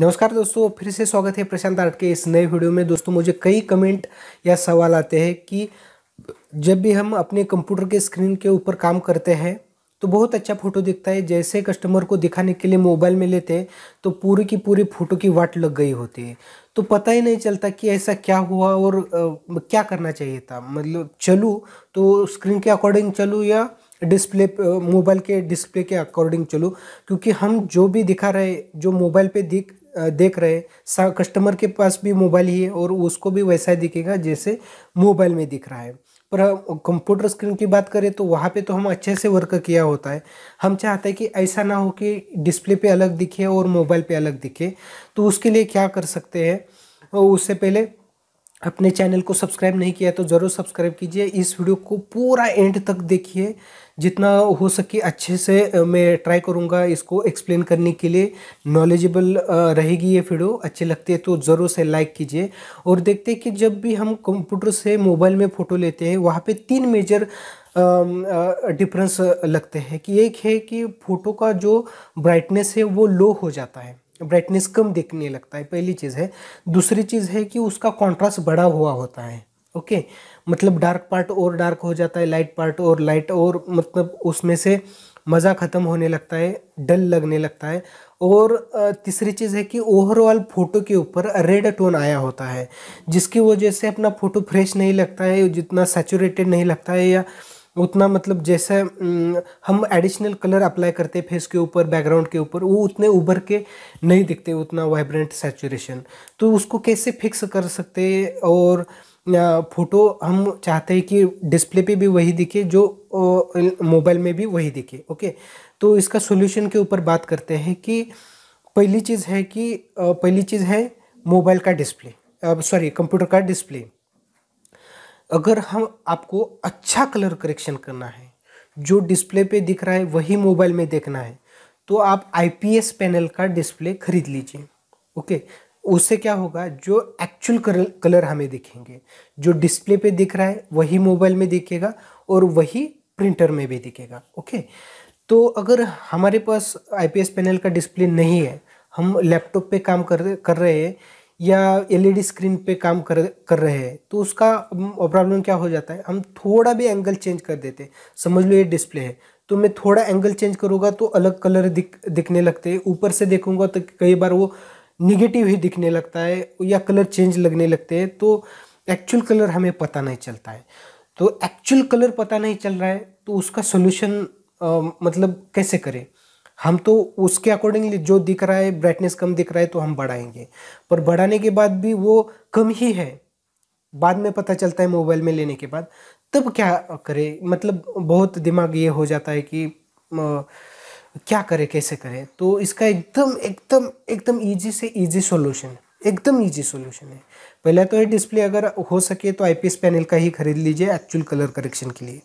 नमस्कार दोस्तों फिर से स्वागत है प्रशांत आर्ट के इस नए वीडियो में दोस्तों मुझे कई कमेंट या सवाल आते हैं कि जब भी हम अपने कंप्यूटर के स्क्रीन के ऊपर काम करते हैं तो बहुत अच्छा फ़ोटो दिखता है जैसे कस्टमर को दिखाने के लिए मोबाइल में लेते हैं तो पूरी की पूरी फ़ोटो की वाट लग गई होती है तो पता ही नहीं चलता कि ऐसा क्या हुआ और आ, क्या करना चाहिए था मतलब चलूँ तो स्क्रीन के अकॉर्डिंग चलूँ या डिस्प्ले मोबाइल के डिस्प्ले के अकॉर्डिंग चलो क्योंकि हम जो भी दिखा रहे जो मोबाइल पे दिख देख रहे हैं कस्टमर के पास भी मोबाइल ही है और उसको भी वैसा ही दिखेगा जैसे मोबाइल में दिख रहा है पर कंप्यूटर स्क्रीन की बात करें तो वहाँ पे तो हम अच्छे से वर्क किया होता है हम चाहते हैं कि ऐसा ना हो कि डिस्प्ले पे अलग दिखे और मोबाइल पे अलग दिखे तो उसके लिए क्या कर सकते हैं उससे पहले अपने चैनल को सब्सक्राइब नहीं किया तो ज़रूर सब्सक्राइब कीजिए इस वीडियो को पूरा एंड तक देखिए जितना हो सके अच्छे से मैं ट्राई करूँगा इसको एक्सप्लेन करने के लिए नॉलेजेबल रहेगी ये वीडियो अच्छे लगते हैं तो ज़रूर से लाइक कीजिए और देखते हैं कि जब भी हम कंप्यूटर से मोबाइल में फ़ोटो लेते हैं वहाँ पर तीन मेजर डिफरेंस लगते हैं कि एक है कि फ़ोटो का जो ब्राइटनेस है वो लो हो जाता है ब्राइटनेस कम देखने लगता है पहली चीज़ है दूसरी चीज़ है कि उसका कॉन्ट्रास्ट बढ़ा हुआ होता है ओके मतलब डार्क पार्ट और डार्क हो जाता है लाइट पार्ट और लाइट और मतलब उसमें से मज़ा ख़त्म होने लगता है डल लगने लगता है और तीसरी चीज़ है कि ओवरऑल फ़ोटो के ऊपर रेड टोन आया होता है जिसकी वजह से अपना फ़ोटो फ्रेश नहीं लगता है जितना सेचूरेटेड नहीं लगता है या उतना मतलब जैसे हम एडिशनल कलर अप्लाई करते हैं फेस के ऊपर बैकग्राउंड के ऊपर वो उतने उभर के नहीं दिखते उतना वाइब्रेंट सेचुरेशन तो उसको कैसे फिक्स कर सकते और फ़ोटो हम चाहते हैं कि डिस्प्ले पे भी वही दिखे जो मोबाइल में भी वही दिखे ओके तो इसका सोल्यूशन के ऊपर बात करते हैं कि पहली चीज़ है कि पहली चीज़ है मोबाइल का डिस्प्ले सॉरी कंप्यूटर का डिस्प्ले अगर हम आपको अच्छा कलर करेक्शन करना है जो डिस्प्ले पे दिख रहा है वही मोबाइल में देखना है तो आप आईपीएस पैनल का डिस्प्ले खरीद लीजिए ओके उससे क्या होगा जो एक्चुअल कलर हमें दिखेंगे जो डिस्प्ले पे दिख रहा है वही मोबाइल में दिखेगा और वही प्रिंटर में भी दिखेगा ओके तो अगर हमारे पास आईपीएस पैनल का डिस्प्ले नहीं है हम लैपटॉप पे काम कर कर रहे हैं या एलईडी स्क्रीन e पे काम कर कर रहे हैं तो उसका प्रॉब्लम क्या हो जाता है हम थोड़ा भी एंगल चेंज कर देते हैं समझ लो ये डिस्प्ले है तो मैं थोड़ा एंगल चेंज करूँगा तो अलग कलर दिख दिखने लगते हैं ऊपर से देखूँगा तो कई बार वो निगेटिव ही दिखने लगता है या कलर चेंज लगने लगते हैं तो एक्चुअल कलर हमें पता नहीं चलता है तो एक्चुअल कलर पता नहीं चल रहा है तो उसका सोल्यूशन मतलब कैसे करें हम तो उसके अकॉर्डिंगली जो दिख रहा है ब्राइटनेस कम दिख रहा है तो हम बढ़ाएंगे पर बढ़ाने के बाद भी वो कम ही है बाद में पता चलता है मोबाइल में लेने के बाद तब क्या करें मतलब बहुत दिमाग ये हो जाता है कि क्या करें कैसे करें तो इसका एकदम एकदम एकदम ईजी से ईजी सोल्यूशन एकदम ईजी सोल्यूशन है पहला तो ये डिस्प्ले अगर हो सके तो आईपीएस पैनल का ही खरीद लीजिए एक्चुअल कलर करेक्शन के लिए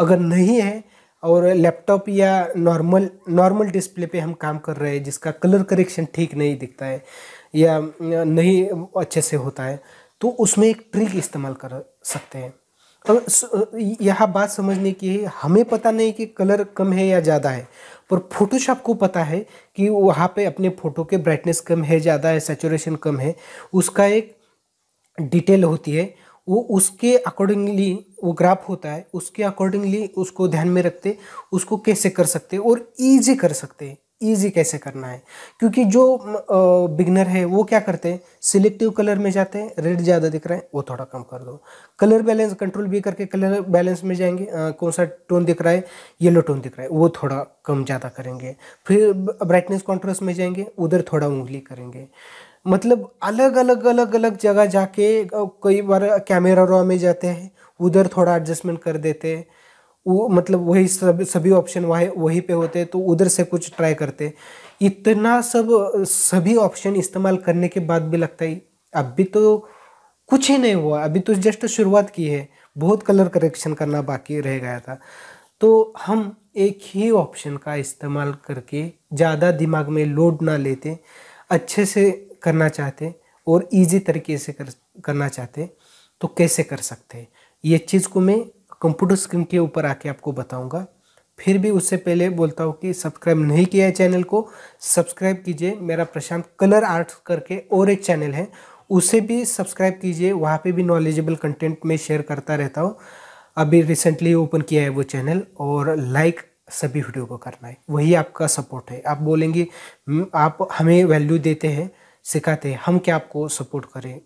अगर नहीं है और लैपटॉप या नॉर्मल नॉर्मल डिस्प्ले पे हम काम कर रहे हैं जिसका कलर करेक्शन ठीक नहीं दिखता है या नहीं अच्छे से होता है तो उसमें एक ट्रिक इस्तेमाल कर सकते हैं तो यह बात समझने की है हमें पता नहीं कि कलर कम है या ज़्यादा है पर फोटोशॉप को पता है कि वहाँ पे अपने फ़ोटो के ब्राइटनेस कम है ज़्यादा है सेचुरेशन कम है उसका एक डिटेल होती है वो उसके अकॉर्डिंगली वो ग्राफ होता है उसके अकॉर्डिंगली उसको ध्यान में रखते उसको कैसे कर सकते और ईजी कर सकते ईजी कैसे करना है क्योंकि जो बिगनर है वो क्या करते हैं सिलेक्टिव कलर में जाते हैं रेड ज़्यादा दिख रहा है वो थोड़ा कम कर दो कलर बैलेंस कंट्रोल भी करके कलर बैलेंस में जाएंगे आ, कौन सा टोन दिख रहा है येलो टोन दिख रहा है वो थोड़ा कम ज़्यादा करेंगे फिर ब्राइटनेस कॉन्ट्रास्ट में जाएंगे उधर थोड़ा उंगली करेंगे मतलब अलग अलग अलग अलग जगह जाके कई बार कैमरा रॉ में जाते हैं उधर थोड़ा एडजस्टमेंट कर देते हैं वो मतलब वही सब सभी ऑप्शन वही वहीं पे होते हैं तो उधर से कुछ ट्राई करते इतना सब सभी ऑप्शन इस्तेमाल करने के बाद भी लगता है अभी तो कुछ ही नहीं हुआ अभी तो जस्ट शुरुआत की है बहुत कलर करेक्शन करना बाकी रह गया था तो हम एक ही ऑप्शन का इस्तेमाल करके ज़्यादा दिमाग में लोड ना लेते अच्छे से करना चाहते हैं और इजी तरीके से कर करना चाहते हैं तो कैसे कर सकते हैं ये चीज़ को मैं कंप्यूटर स्क्रीन के ऊपर आके आपको बताऊंगा फिर भी उससे पहले बोलता हूँ कि सब्सक्राइब नहीं किया है चैनल को सब्सक्राइब कीजिए मेरा प्रशांत कलर आर्ट करके और एक चैनल है उसे भी सब्सक्राइब कीजिए वहाँ पे भी नॉलेजेबल कंटेंट मैं शेयर करता रहता हूँ अभी रिसेंटली ओपन किया है वो चैनल और लाइक सभी वीडियो को करना है वही आपका सपोर्ट है आप बोलेंगे हम्म, आप हमें वैल्यू देते हैं सिखाते हैं हम क्या आपको सपोर्ट करें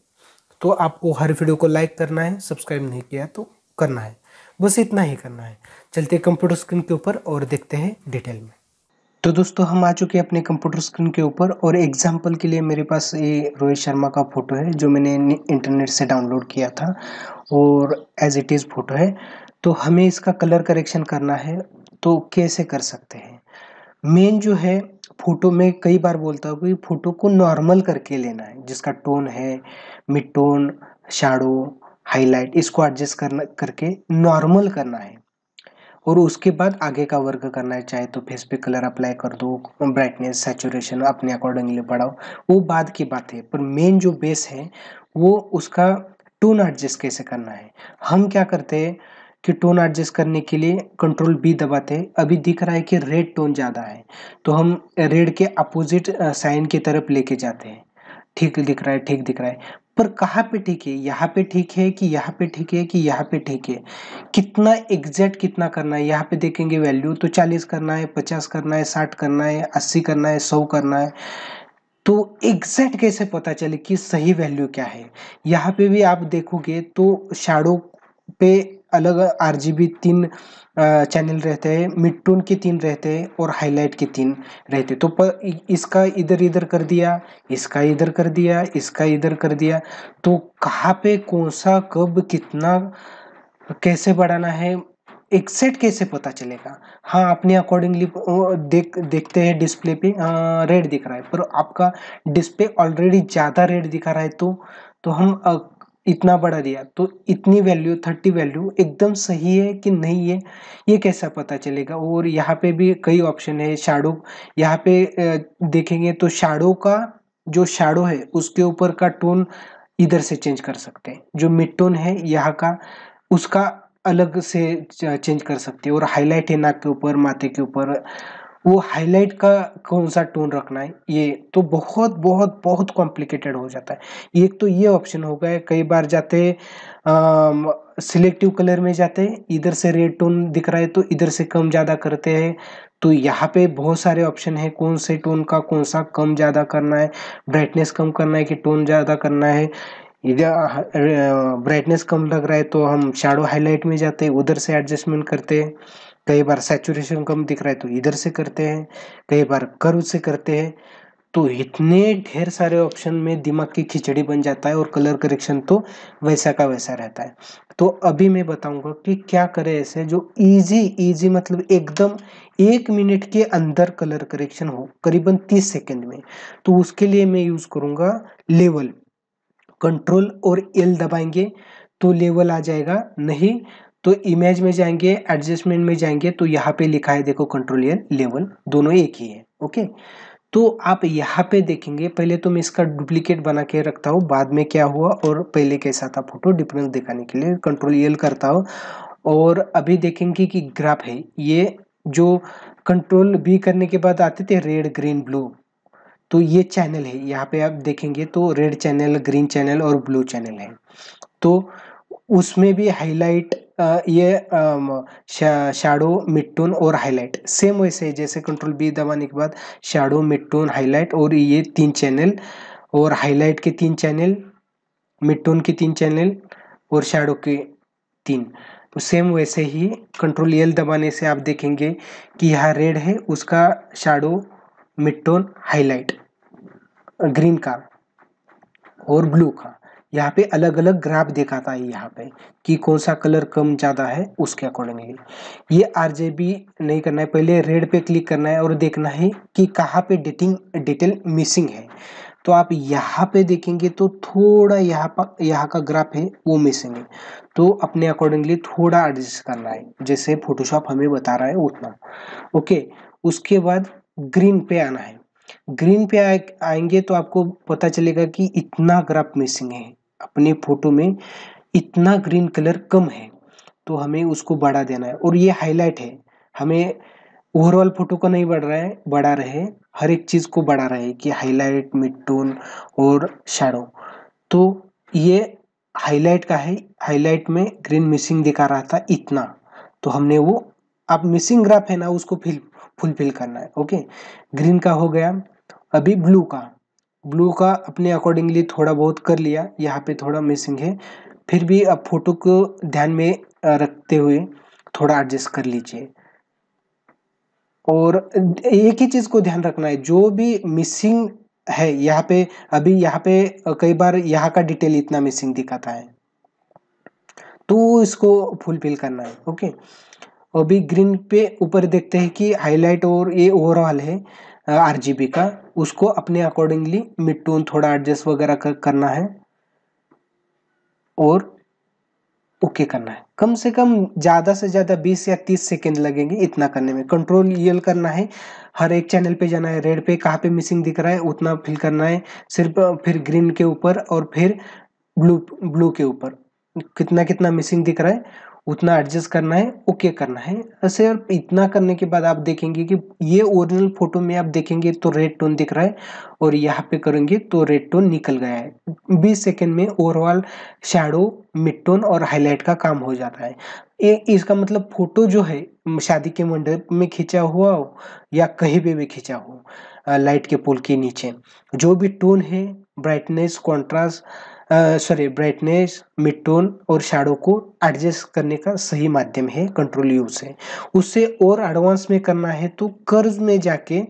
तो आपको हर वीडियो को लाइक करना है सब्सक्राइब नहीं किया तो करना है बस इतना ही करना है चलते कंप्यूटर स्क्रीन के ऊपर और देखते हैं डिटेल में तो दोस्तों हम आ चुके हैं अपने कंप्यूटर स्क्रीन के ऊपर और एग्जांपल के लिए मेरे पास ये रोहित शर्मा का फ़ोटो है जो मैंने इंटरनेट से डाउनलोड किया था और एज इट इज़ फ़ोटो है तो हमें इसका कलर करेक्शन करना है तो कैसे कर सकते हैं मेन जो है फोटो में कई बार बोलता हूँ कि फोटो को नॉर्मल करके लेना है जिसका टोन है मिड टोन शाडो हाईलाइट इसको एडजस्ट करना करके नॉर्मल करना है और उसके बाद आगे का वर्क करना है चाहे तो फेस पे कलर अप्लाई कर दो ब्राइटनेस सेचुरेशन अपने अकॉर्डिंगली बढ़ाओ वो बाद की बात है पर मेन जो बेस है वो उसका टोन एडजस्ट कैसे करना है हम क्या करते हैं कि टोन एडजस्ट करने के लिए कंट्रोल बी दबाते हैं अभी दिख रहा है कि रेड टोन ज़्यादा है तो हम रेड के अपोजिट साइन की तरफ लेके जाते हैं ठीक दिख रहा है ठीक दिख रहा है पर कहाँ पे ठीक है यहाँ पे ठीक है कि यहाँ पे ठीक है कि यहाँ पे ठीक है कितना एग्जैक्ट कितना करना है यहाँ पे देखेंगे वैल्यू तो चालीस करना है पचास करना है साठ करना है अस्सी करना है सौ करना है तो एग्जैक्ट कैसे पता चले कि सही वैल्यू क्या है यहाँ पे भी आप देखोगे तो शाडो पे अलग आर तीन चैनल रहते हैं मिड टोन के तीन रहते हैं और हाईलाइट के तीन रहते तो पर इसका इधर इधर कर दिया इसका इधर कर दिया इसका इधर कर दिया तो कहाँ पे कौन सा कब कितना कैसे बढ़ाना है एक्सेट कैसे पता चलेगा हाँ अपने अकॉर्डिंगली देख देखते हैं डिस्प्ले पे रेड दिख रहा है पर आपका डिस्प्ले ऑलरेडी ज़्यादा रेड दिखा रहा है तो तो हम इतना बड़ा दिया तो इतनी वैल्यू थर्टी वैल्यू एकदम सही है कि नहीं है ये कैसा पता चलेगा और यहाँ पे भी कई ऑप्शन है शाडो यहाँ पे देखेंगे तो शाडो का जो शाडो है उसके ऊपर का टोन इधर से चेंज कर सकते हैं जो मिड टोन है यहाँ का उसका अलग से चेंज कर सकते हैं और हाईलाइट है नाक के ऊपर माथे के ऊपर वो हाईलाइट का कौन सा टोन रखना है ये तो बहुत बहुत बहुत कॉम्प्लिकेटेड हो जाता है एक तो ये ऑप्शन हो गया कई बार जाते सिलेक्टिव कलर में जाते हैं इधर से रेड टोन दिख रहा है तो इधर से कम ज़्यादा करते हैं तो यहाँ पे बहुत सारे ऑप्शन है कौन से टोन का कौन सा कम ज़्यादा करना है ब्राइटनेस कम करना है कि टोन ज़्यादा करना है इधर ब्राइटनेस कम लग रहा है तो हम शेडो हाईलाइट में जाते हैं उधर से एडजस्टमेंट करते हैं कई बार सेचुरेशन कम दिख रहा है तो इधर से करते हैं कई बार कर्व से करते हैं तो इतने ढेर सारे ऑप्शन में दिमाग की खिचड़ी बन जाता है और कलर करेक्शन तो वैसा का वैसा रहता है तो अभी मैं बताऊंगा कि क्या करें ऐसे जो इजी इजी मतलब एकदम एक मिनट के अंदर कलर करेक्शन हो करीबन तीस सेकेंड में तो उसके लिए मैं यूज़ करूँगा लेवल कंट्रोल और एल दबाएंगे तो लेवल आ जाएगा नहीं तो इमेज में जाएंगे एडजस्टमेंट में जाएंगे तो यहाँ पे लिखा है देखो एन लेवल दोनों एक ही है ओके तो आप यहाँ पे देखेंगे पहले तो मैं इसका डुप्लीकेट बना के रखता हूँ बाद में क्या हुआ और पहले कैसा था फोटो डिफरेंस दिखाने के लिए कंट्रोल एल करता हो और अभी देखेंगे कि ग्राफ है ये जो कंट्रोल बी करने के बाद आते थे रेड ग्रीन ब्लू तो ये चैनल है यहाँ पे आप देखेंगे तो रेड चैनल ग्रीन चैनल और ब्लू चैनल है तो उसमें भी हाईलाइट ये शेडो मिट्टून और हाईलाइट सेम वैसे है जैसे कंट्रोल बी दबाने के बाद शेडो मिट्टून हाईलाइट और ये तीन चैनल और हाईलाइट के तीन चैनल मिट्टून के तीन चैनल और शेडो के तीन तो सेम वैसे ही कंट्रोल एल दबाने से आप देखेंगे कि यहाँ रेड है उसका शेडो मिट्टोन हाईलाइट ग्रीन का और ब्लू का यहाँ पे अलग अलग ग्राफ दिखाता है यहाँ पे कि कौन सा कलर कम ज़्यादा है उसके अकॉर्डिंगली ये आर नहीं करना है पहले रेड पे क्लिक करना है और देखना है कि कहाँ पे डेटिंग डिटेल मिसिंग है तो आप यहाँ पे देखेंगे तो थोड़ा यहाँ पर यहाँ का ग्राफ है वो मिसिंग है तो अपने अकॉर्डिंगली थोड़ा एडजस्ट करना है जैसे फोटोशॉप हमें बता रहा है उतना ओके उसके बाद ग्रीन पे आना है ग्रीन पे आएंगे तो आपको पता चलेगा कि इतना ग्राफ मिसिंग है अपने फ़ोटो में इतना ग्रीन कलर कम है तो हमें उसको बढ़ा देना है और ये हाईलाइट है हमें ओवरऑल फ़ोटो को नहीं बढ़ रहा है बढ़ा रहे हर एक चीज़ को बढ़ा रहे कि हाईलाइट मिड टोन और शेडो तो ये हाईलाइट का है हाईलाइट में ग्रीन मिसिंग दिखा रहा था इतना तो हमने वो आप मिसिंग ग्राफ है ना उसको फिल फुलफिल करना है ओके ग्रीन का हो गया अभी ब्लू का ब्लू का अपने अकॉर्डिंगली थोड़ा बहुत कर लिया यहाँ पे थोड़ा मिसिंग है फिर भी आप फोटो को ध्यान में रखते हुए थोड़ा एडजस्ट कर लीजिए और एक ही चीज़ को ध्यान रखना है जो भी मिसिंग है यहाँ पे अभी यहाँ पे कई बार यहाँ का डिटेल इतना मिसिंग दिखाता है तो इसको फुलफिल करना है ओके अभी ग्रीन पे ऊपर देखते हैं कि हाईलाइट और ये ओवरऑल है आर का उसको अपने अकॉर्डिंगली मिड टोन थोड़ा एडजस्ट वगैरह कर, करना है और ओके okay करना है कम से कम ज़्यादा से ज़्यादा 20 या 30 सेकेंड लगेंगे इतना करने में कंट्रोल यल करना है हर एक चैनल पे जाना है रेड पे कहाँ पे मिसिंग दिख रहा है उतना फिल करना है सिर्फ फिर ग्रीन के ऊपर और फिर ब्लू ब्लू के ऊपर कितना कितना मिसिंग दिख रहा है उतना एडजस्ट करना है ओके okay करना है ऐसे और इतना करने के बाद आप देखेंगे कि ये ओरिजिनल फोटो में आप देखेंगे तो रेड टोन दिख रहा है और यहाँ पे करेंगे तो रेड टोन निकल गया है बीस सेकेंड में ओवरऑल शेडो मिड टोन और हाईलाइट का काम हो जाता है ए, इसका मतलब फोटो जो है शादी के मंडप में खींचा हुआ हो या कहीं पे भी खींचा हो लाइट के पोल के नीचे जो भी टोन है brightness contrast sorry brightness mid tone और शेडो को एडजस्ट करने का सही माध्यम है कंट्रोल यू से उससे और एडवांस में करना है तो कर्व में जाके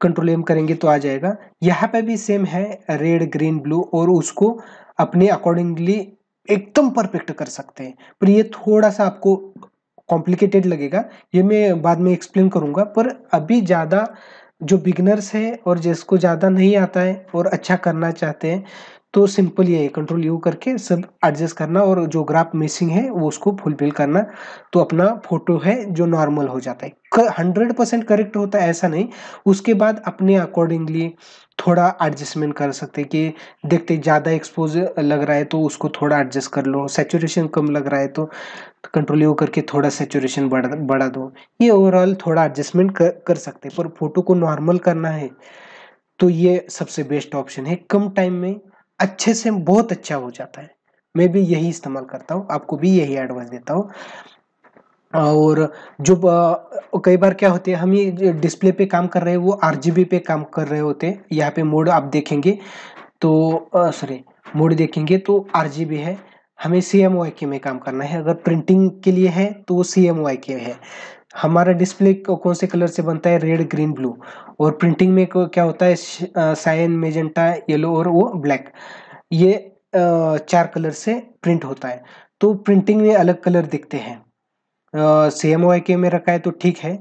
कंट्रोल एम करेंगे तो आ जाएगा यहाँ पे भी सेम है रेड ग्रीन ब्लू और उसको अपने अकॉर्डिंगली एकदम परफेक्ट कर सकते हैं पर ये थोड़ा सा आपको कॉम्प्लिकेटेड लगेगा ये मैं बाद में एक्सप्लेन करूँगा पर अभी ज़्यादा जो बिगनर्स हैं और जिसको ज़्यादा नहीं आता है और अच्छा करना चाहते हैं तो सिंपल ये है कंट्रोल यू करके सब एडजस्ट करना और जो ग्राफ मिसिंग है वो उसको फुलफिल करना तो अपना फोटो है जो नॉर्मल हो जाता है हंड्रेड परसेंट करेक्ट होता है ऐसा नहीं उसके बाद अपने अकॉर्डिंगली थोड़ा एडजस्टमेंट कर सकते कि देखते ज़्यादा एक्सपोज लग रहा है तो उसको थोड़ा एडजस्ट कर लो सेचुरेशन कम लग रहा है तो कंट्रोल यू करके थोड़ा सेचुरेशन बढ़ा बढ़ा दो ये ओवरऑल थोड़ा एडजस्टमेंट कर, कर सकते पर फोटो को नॉर्मल करना है तो ये सबसे बेस्ट ऑप्शन है कम टाइम में अच्छे से बहुत अच्छा हो जाता है मैं भी यही इस्तेमाल करता हूँ आपको भी यही एडवाइस देता हूँ और जो कई बार क्या होते हैं हम ये डिस्प्ले पे काम कर रहे हैं वो आर पे काम कर रहे होते हैं यहाँ पे मोड आप देखेंगे तो सॉरी मोड देखेंगे तो आर है हमें सी एम वाई के में काम करना है अगर प्रिंटिंग के लिए है तो वो सी एम वाई के है हमारा डिस्प्ले कौन से कलर से बनता है रेड ग्रीन ब्लू और प्रिंटिंग में क्या होता है साइन मेजेंटा येलो और वो ब्लैक ये चार कलर से प्रिंट होता है तो प्रिंटिंग में अलग कलर दिखते हैं सी एम के में रखा है तो ठीक है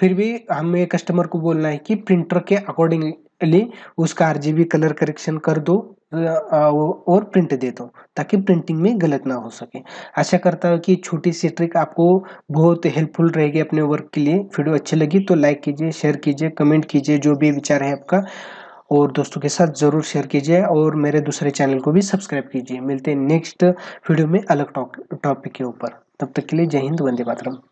फिर भी हमें कस्टमर को बोलना है कि प्रिंटर के अकॉर्डिंगली उसका आरजीबी कलर करेक्शन कर दो और प्रिंट दे दो ताकि प्रिंटिंग में गलत ना हो सके आशा करता हूँ कि छोटी सी ट्रिक आपको बहुत हेल्पफुल रहेगी अपने वर्क के लिए वीडियो अच्छी लगी तो लाइक कीजिए शेयर कीजिए कमेंट कीजिए जो भी विचार है आपका और दोस्तों के साथ ज़रूर शेयर कीजिए और मेरे दूसरे चैनल को भी सब्सक्राइब कीजिए मिलते हैं नेक्स्ट वीडियो में अलग टॉपिक के ऊपर तब तक के लिए जय हिंद वंदे मातरम